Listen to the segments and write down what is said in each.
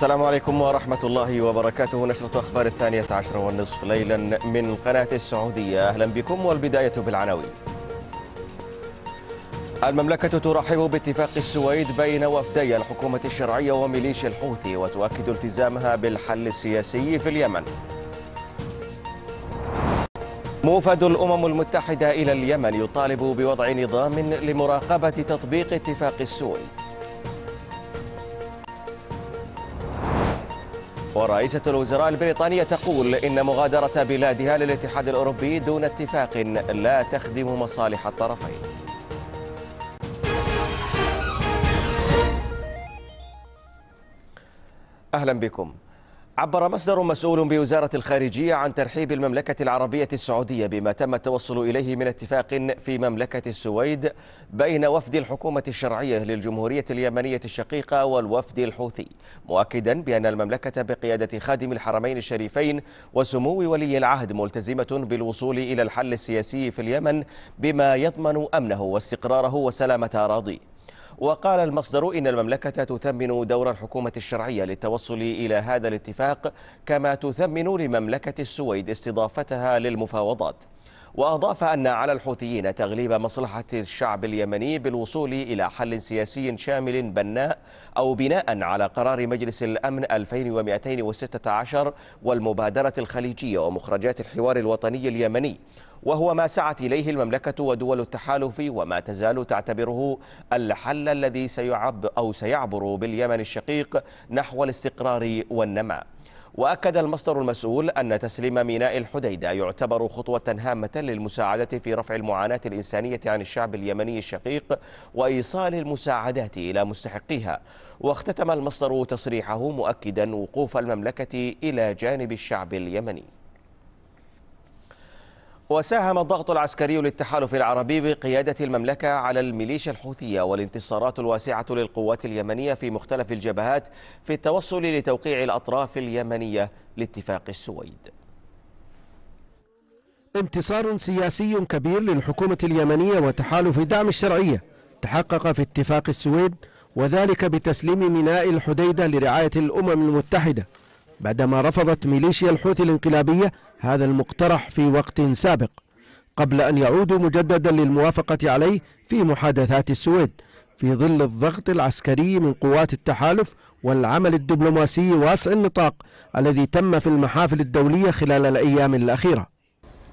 السلام عليكم ورحمة الله وبركاته نشرة أخبار الثانية عشر والنصف ليلا من قناة السعودية أهلا بكم والبداية بالعناوين المملكة ترحب باتفاق السويد بين وفدي الحكومة الشرعية وميليشيا الحوثي وتؤكد التزامها بالحل السياسي في اليمن موفد الأمم المتحدة إلى اليمن يطالب بوضع نظام لمراقبة تطبيق اتفاق السويد ورئيسة الوزراء البريطانية تقول إن مغادرة بلادها للاتحاد الأوروبي دون اتفاق لا تخدم مصالح الطرفين أهلا بكم عبر مصدر مسؤول بوزارة الخارجية عن ترحيب المملكة العربية السعودية بما تم التوصل إليه من اتفاق في مملكة السويد بين وفد الحكومة الشرعية للجمهورية اليمنية الشقيقة والوفد الحوثي مؤكدا بأن المملكة بقيادة خادم الحرمين الشريفين وسمو ولي العهد ملتزمة بالوصول إلى الحل السياسي في اليمن بما يضمن أمنه واستقراره وسلامة أراضيه وقال المصدر إن المملكة تثمن دور الحكومة الشرعية للتوصل إلى هذا الاتفاق كما تثمن لمملكة السويد استضافتها للمفاوضات وأضاف أن على الحوثيين تغليب مصلحة الشعب اليمني بالوصول إلى حل سياسي شامل بناء أو بناء على قرار مجلس الأمن 2216 والمبادرة الخليجية ومخرجات الحوار الوطني اليمني وهو ما سعت إليه المملكة ودول التحالف وما تزال تعتبره الحل الذي سيعب أو سيعبر باليمن الشقيق نحو الاستقرار والنماء وأكد المصدر المسؤول أن تسليم ميناء الحديدة يعتبر خطوة هامة للمساعدة في رفع المعاناة الإنسانية عن الشعب اليمني الشقيق وإيصال المساعدات إلى مستحقيها واختتم المصدر تصريحه مؤكدا وقوف المملكة إلى جانب الشعب اليمني وساهم الضغط العسكري للتحالف العربي بقيادة المملكة على الميليشيا الحوثية والانتصارات الواسعة للقوات اليمنية في مختلف الجبهات في التوصل لتوقيع الأطراف اليمنية لاتفاق السويد انتصار سياسي كبير للحكومة اليمنية وتحالف دعم الشرعية تحقق في اتفاق السويد وذلك بتسليم ميناء الحديدة لرعاية الأمم المتحدة بعدما رفضت ميليشيا الحوثي الانقلابية هذا المقترح في وقت سابق قبل أن يعودوا مجددا للموافقة عليه في محادثات السويد في ظل الضغط العسكري من قوات التحالف والعمل الدبلوماسي واسع النطاق الذي تم في المحافل الدولية خلال الأيام الأخيرة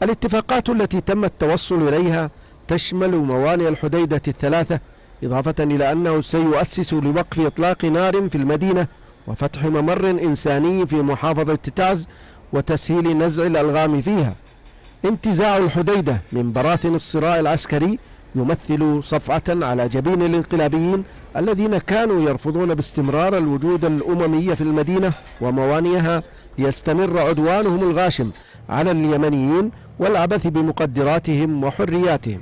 الاتفاقات التي تم التوصل إليها تشمل موانئ الحديدة الثلاثة إضافة إلى أنه سيؤسس لوقف إطلاق نار في المدينة وفتح ممر إنساني في محافظة تتاز وتسهيل نزع الألغام فيها انتزاع الحديدة من براثن الصراع العسكري يمثل صفعة على جبين الانقلابيين الذين كانوا يرفضون باستمرار الوجود الأممي في المدينة وموانئها ليستمر عدوانهم الغاشم على اليمنيين والعبث بمقدراتهم وحرياتهم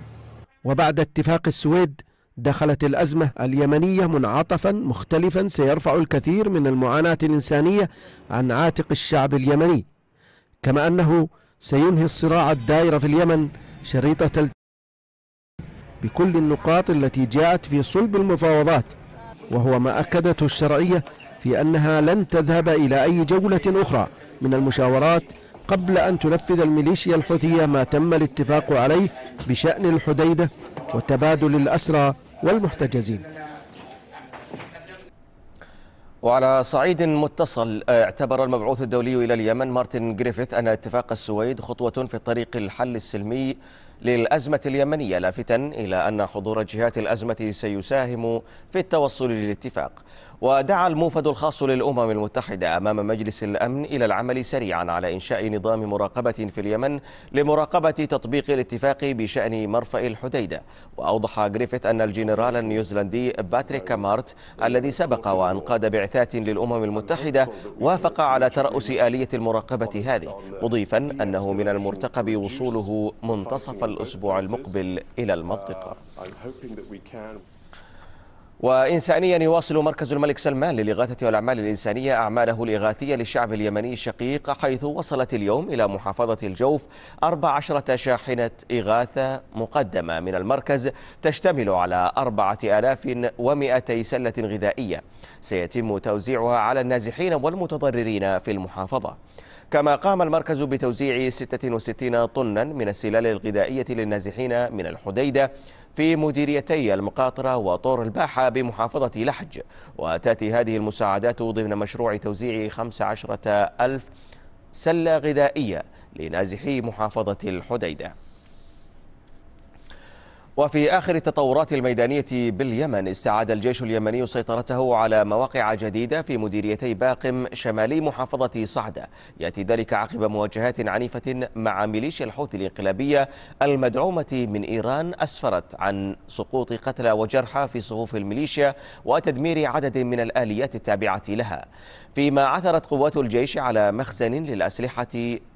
وبعد اتفاق السويد دخلت الأزمة اليمنية منعطفا مختلفا سيرفع الكثير من المعاناة الإنسانية عن عاتق الشعب اليمني كما أنه سينهي الصراع الدائر في اليمن شريطة بكل النقاط التي جاءت في صلب المفاوضات وهو ما أكدته الشرعية في أنها لن تذهب إلى أي جولة أخرى من المشاورات قبل أن تنفذ الميليشيا الحوثية ما تم الاتفاق عليه بشأن الحديدة وتبادل الأسرى والمحتجزين وعلى صعيد متصل آه، اعتبر المبعوث الدولي إلى اليمن مارتن جريفيث أن اتفاق السويد خطوة في طريق الحل السلمي للأزمة اليمنية لافتا إلى أن حضور جهات الأزمة سيساهم في التوصل للاتفاق ودعا الموفد الخاص للأمم المتحدة أمام مجلس الأمن إلى العمل سريعا على إنشاء نظام مراقبة في اليمن لمراقبة تطبيق الاتفاق بشأن مرفأ الحديدة وأوضح جريفيث أن الجنرال النيوزيلندي باتريك كامارت الذي سبق وأن قاد بعثات للأمم المتحدة وافق على ترأس آلية المراقبة هذه مضيفا أنه من المرتقب وصوله منتصف الأسبوع المقبل إلى المنطقة وإنسانيا يواصل مركز الملك سلمان للإغاثة والأعمال الإنسانية أعماله الإغاثية للشعب اليمني الشقيق حيث وصلت اليوم إلى محافظة الجوف 14 شاحنة إغاثة مقدمة من المركز تشتمل على 4200 سلة غذائية سيتم توزيعها على النازحين والمتضررين في المحافظة كما قام المركز بتوزيع 66 طنا من السلال الغذائية للنازحين من الحديدة في مديريتي المقاطرة وطور الباحة بمحافظة لحج وتأتي هذه المساعدات ضمن مشروع توزيع 15 ألف سلة غذائية لنازحي محافظة الحديدة وفي آخر التطورات الميدانية باليمن استعاد الجيش اليمني سيطرته على مواقع جديدة في مديريتي باقم شمالي محافظة صعدة يأتي ذلك عقب مواجهات عنيفة مع ميليشيا الحوثي الإنقلابية المدعومة من إيران أسفرت عن سقوط قتلى وجرحى في صفوف الميليشيا وتدمير عدد من الآليات التابعة لها فيما عثرت قوات الجيش على مخزن للأسلحة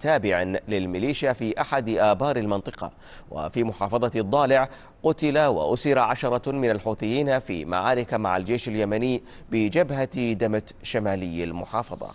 تابع للميليشيا في أحد آبار المنطقة وفي محافظة الضالع قتل وأسر عشرة من الحوثيين في معارك مع الجيش اليمني بجبهة دمت شمالي المحافظة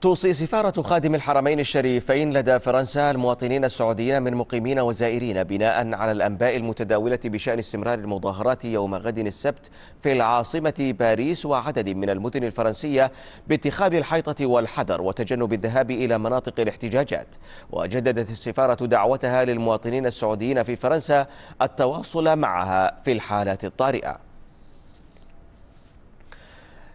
توصي سفارة خادم الحرمين الشريفين لدى فرنسا المواطنين السعوديين من مقيمين وزائرين بناء على الأنباء المتداولة بشأن استمرار المظاهرات يوم غد السبت في العاصمة باريس وعدد من المدن الفرنسية باتخاذ الحيطة والحذر وتجنب الذهاب إلى مناطق الاحتجاجات وجددت السفارة دعوتها للمواطنين السعوديين في فرنسا التواصل معها في الحالات الطارئة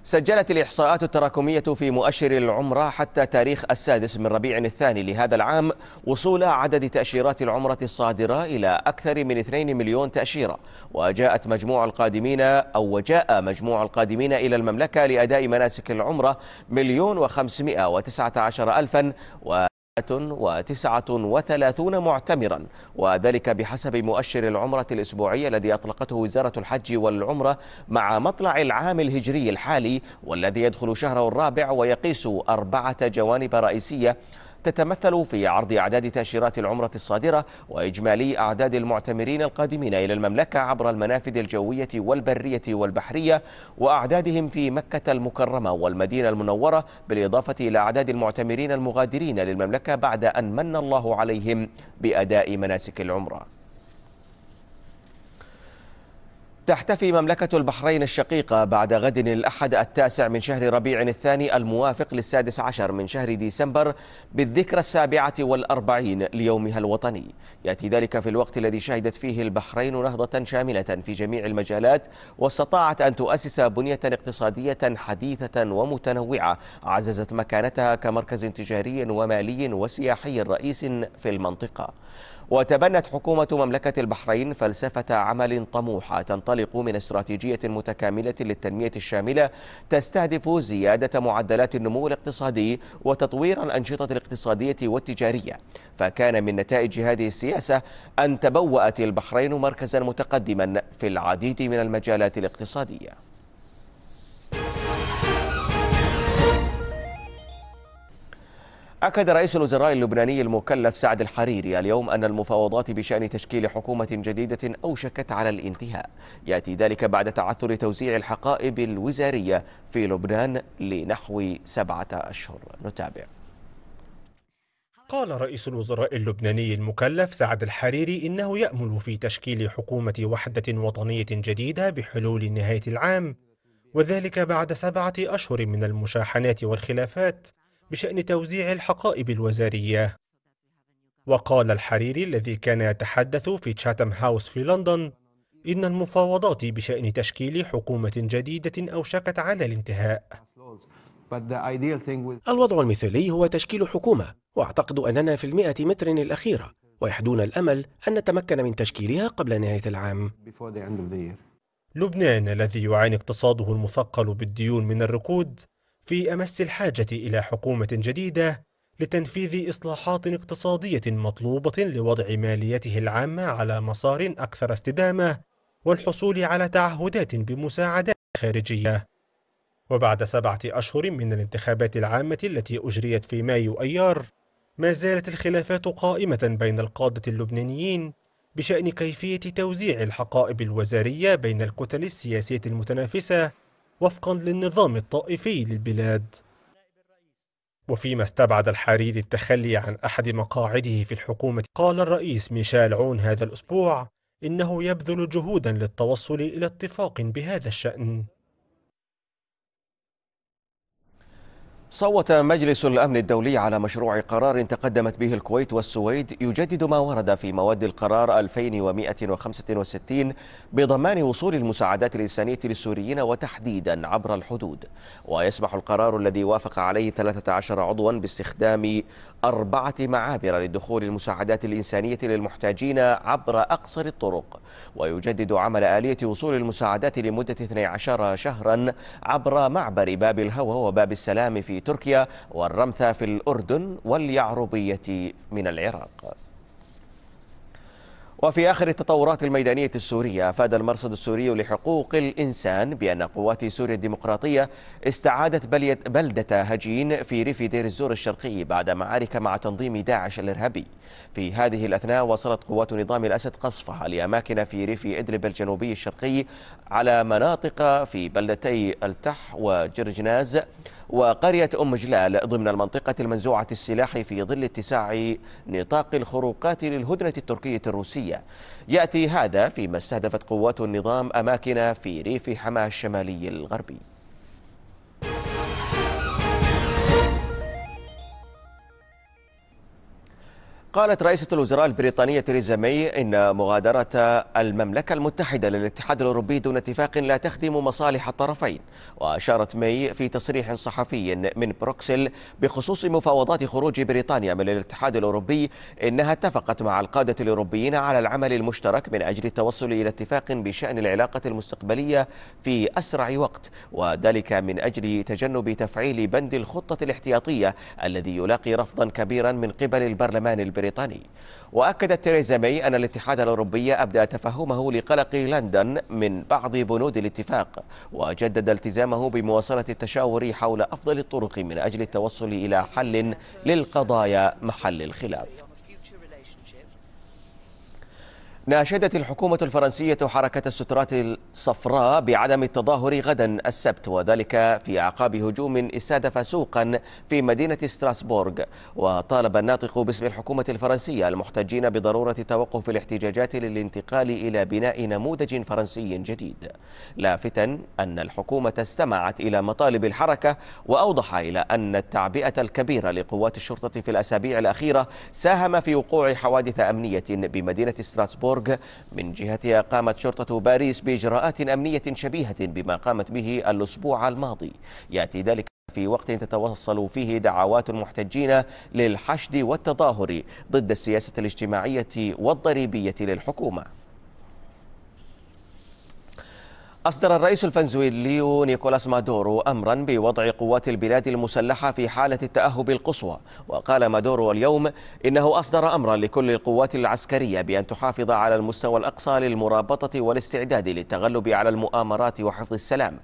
سجلت الإحصاءات التراكمية في مؤشر العمرة حتى تاريخ السادس من ربيع الثاني لهذا العام وصول عدد تأشيرات العمرة الصادرة إلى أكثر من 2 مليون تأشيرة وجاءت مجموع القادمين أو وجاء مجموع القادمين إلى المملكة لأداء مناسك العمرة مليون وخمسمائة وتسعة عشر ألفا و وتسعة وثلاثون معتمرا وذلك بحسب مؤشر العمرة الأسبوعية الذي أطلقته وزارة الحج والعمرة مع مطلع العام الهجري الحالي والذي يدخل شهره الرابع ويقيس أربعة جوانب رئيسية تتمثل في عرض أعداد تأشيرات العمرة الصادرة وإجمالي أعداد المعتمرين القادمين إلى المملكة عبر المنافذ الجوية والبرية والبحرية وأعدادهم في مكة المكرمة والمدينة المنورة بالإضافة إلى أعداد المعتمرين المغادرين للمملكة بعد أن من الله عليهم بأداء مناسك العمره تحتفي مملكة البحرين الشقيقة بعد غد الأحد التاسع من شهر ربيع الثاني الموافق للسادس عشر من شهر ديسمبر بالذكرى السابعة والأربعين ليومها الوطني يأتي ذلك في الوقت الذي شهدت فيه البحرين نهضة شاملة في جميع المجالات واستطاعت أن تؤسس بنية اقتصادية حديثة ومتنوعة عززت مكانتها كمركز تجاري ومالي وسياحي رئيس في المنطقة وتبنت حكومة مملكة البحرين فلسفة عمل طموحة تنطلق من استراتيجية متكاملة للتنمية الشاملة تستهدف زيادة معدلات النمو الاقتصادي وتطوير الأنشطة الاقتصادية والتجارية فكان من نتائج هذه السياسة أن تبوأت البحرين مركزا متقدما في العديد من المجالات الاقتصادية أكد رئيس الوزراء اللبناني المكلف سعد الحريري اليوم أن المفاوضات بشأن تشكيل حكومة جديدة أوشكت على الانتهاء يأتي ذلك بعد تعثر توزيع الحقائب الوزارية في لبنان لنحو سبعة أشهر نتابع قال رئيس الوزراء اللبناني المكلف سعد الحريري إنه يأمل في تشكيل حكومة وحدة وطنية جديدة بحلول نهاية العام وذلك بعد سبعة أشهر من المشاحنات والخلافات بشأن توزيع الحقائب الوزارية وقال الحريري الذي كان يتحدث في تشاتم هاوس في لندن إن المفاوضات بشأن تشكيل حكومة جديدة أوشكت على الانتهاء الوضع المثالي هو تشكيل حكومة وأعتقد أننا في المئة متر الأخيرة ويحدون الأمل أن نتمكن من تشكيلها قبل نهاية العام لبنان الذي يعاني اقتصاده المثقل بالديون من الركود في امس الحاجه الى حكومه جديده لتنفيذ اصلاحات اقتصاديه مطلوبه لوضع ماليته العامه على مسار اكثر استدامه والحصول على تعهدات بمساعدات خارجيه وبعد سبعه اشهر من الانتخابات العامه التي اجريت في مايو ايار ما زالت الخلافات قائمه بين القاده اللبنانيين بشان كيفيه توزيع الحقائب الوزاريه بين الكتل السياسيه المتنافسه وفقا للنظام الطائفي للبلاد وفيما استبعد الحريري التخلي عن أحد مقاعده في الحكومة قال الرئيس ميشيل عون هذا الأسبوع إنه يبذل جهودا للتوصل إلى اتفاق بهذا الشأن صوت مجلس الأمن الدولي على مشروع قرار تقدمت به الكويت والسويد يجدد ما ورد في مواد القرار 2165 بضمان وصول المساعدات الإنسانية للسوريين وتحديدا عبر الحدود ويسمح القرار الذي وافق عليه 13 عضوا باستخدام أربعة معابر لدخول المساعدات الإنسانية للمحتاجين عبر أقصر الطرق ويجدد عمل آلية وصول المساعدات لمدة 12 شهرا عبر معبر باب الهوى وباب السلام في في تركيا والرمثة في الأردن واليعربية من العراق وفي آخر التطورات الميدانية السورية أفاد المرصد السوري لحقوق الإنسان بأن قوات سوريا الديمقراطية استعادت بلدة هجين في ريف دير الزور الشرقي بعد معارك مع تنظيم داعش الإرهابي في هذه الأثناء وصلت قوات نظام الأسد قصفها لأماكن في ريف إدلب الجنوبي الشرقي على مناطق في بلدتي التح وجرجناز وقرية أم جلال ضمن المنطقة المنزوعة السلاح في ظل اتساع نطاق الخروقات للهدنة التركية الروسية الحاليه. يأتي هذا فيما استهدفت قوات النظام أماكن في ريف حماة الشمالي الغربي قالت رئيسة الوزراء البريطانية تريزا مي إن مغادرة المملكة المتحدة للاتحاد الأوروبي دون اتفاق لا تخدم مصالح الطرفين وأشارت مي في تصريح صحفي من بروكسل بخصوص مفاوضات خروج بريطانيا من الاتحاد الأوروبي إنها اتفقت مع القادة الأوروبيين على العمل المشترك من أجل التوصل إلى اتفاق بشأن العلاقة المستقبلية في أسرع وقت وذلك من أجل تجنب تفعيل بند الخطة الاحتياطية الذي يلاقي رفضا كبيرا من قبل البرلمان البريطاني البريطاني وأكدت تيريزا مي أن الاتحاد الأوروبي أبدأ تفهمه لقلق لندن من بعض بنود الاتفاق وجدد التزامه بمواصلة التشاور حول أفضل الطرق من أجل التوصل إلى حل للقضايا محل الخلاف ناشدت الحكومة الفرنسية حركة السترات الصفراء بعدم التظاهر غدا السبت وذلك في أعقاب هجوم استهدف سوقا في مدينة ستراسبورغ وطالب الناطق باسم الحكومة الفرنسية المحتجين بضرورة توقف الاحتجاجات للانتقال إلى بناء نموذج فرنسي جديد لافتا أن الحكومة استمعت إلى مطالب الحركة وأوضح إلى أن التعبئة الكبيرة لقوات الشرطة في الأسابيع الأخيرة ساهم في وقوع حوادث أمنية بمدينة ستراسبورغ بيتربورغ من جهتها قامت شرطة باريس بإجراءات أمنية شبيهة بما قامت به الأسبوع الماضي يأتي ذلك في وقت تتوصل فيه دعوات المحتجين للحشد والتظاهر ضد السياسة الاجتماعية والضريبية للحكومة أصدر الرئيس الفنزويلي نيكولاس مادورو أمرا بوضع قوات البلاد المسلحة في حالة التأهب القصوى وقال مادورو اليوم إنه أصدر أمرا لكل القوات العسكرية بأن تحافظ على المستوى الأقصى للمرابطة والاستعداد للتغلب على المؤامرات وحفظ السلام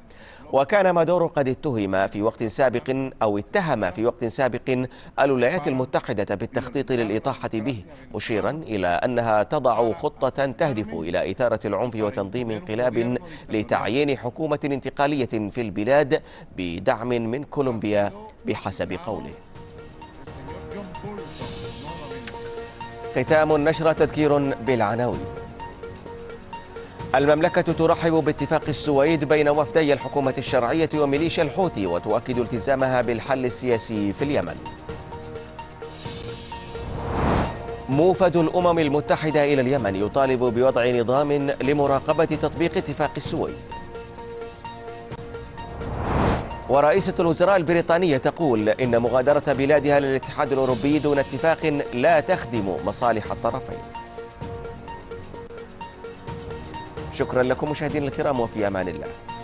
وكان مادورو قد اتهم في وقت سابق أو اتهم في وقت سابق الولايات المتحدة بالتخطيط للإطاحة به مشيرا إلى أنها تضع خطة تهدف إلى إثارة العنف وتنظيم انقلاب لتعيين حكومة انتقالية في البلاد بدعم من كولومبيا بحسب قوله ختام النشرة تذكير بالعناوين المملكة ترحب باتفاق السويد بين وفدي الحكومة الشرعية وميليشيا الحوثي وتؤكد التزامها بالحل السياسي في اليمن موفد الأمم المتحدة إلى اليمن يطالب بوضع نظام لمراقبة تطبيق اتفاق السويد ورئيسة الوزراء البريطانية تقول إن مغادرة بلادها للاتحاد الأوروبي دون اتفاق لا تخدم مصالح الطرفين شكرا لكم مشاهدينا الكرام وفي أمان الله